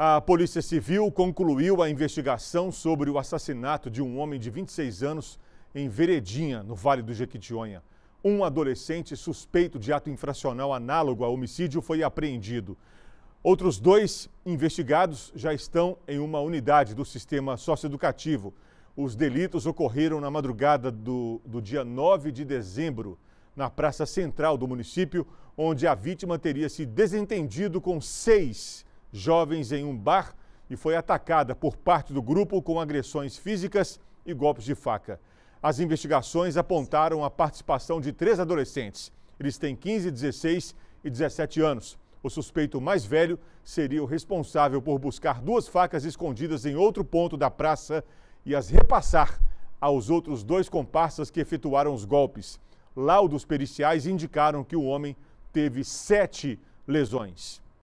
A Polícia Civil concluiu a investigação sobre o assassinato de um homem de 26 anos em Veredinha, no Vale do Jequitinhonha. Um adolescente suspeito de ato infracional análogo a homicídio foi apreendido. Outros dois investigados já estão em uma unidade do sistema socioeducativo. Os delitos ocorreram na madrugada do, do dia 9 de dezembro, na praça central do município, onde a vítima teria se desentendido com seis jovens em um bar e foi atacada por parte do grupo com agressões físicas e golpes de faca. As investigações apontaram a participação de três adolescentes. Eles têm 15, 16 e 17 anos. O suspeito mais velho seria o responsável por buscar duas facas escondidas em outro ponto da praça e as repassar aos outros dois comparsas que efetuaram os golpes. Laudos periciais indicaram que o homem teve sete lesões.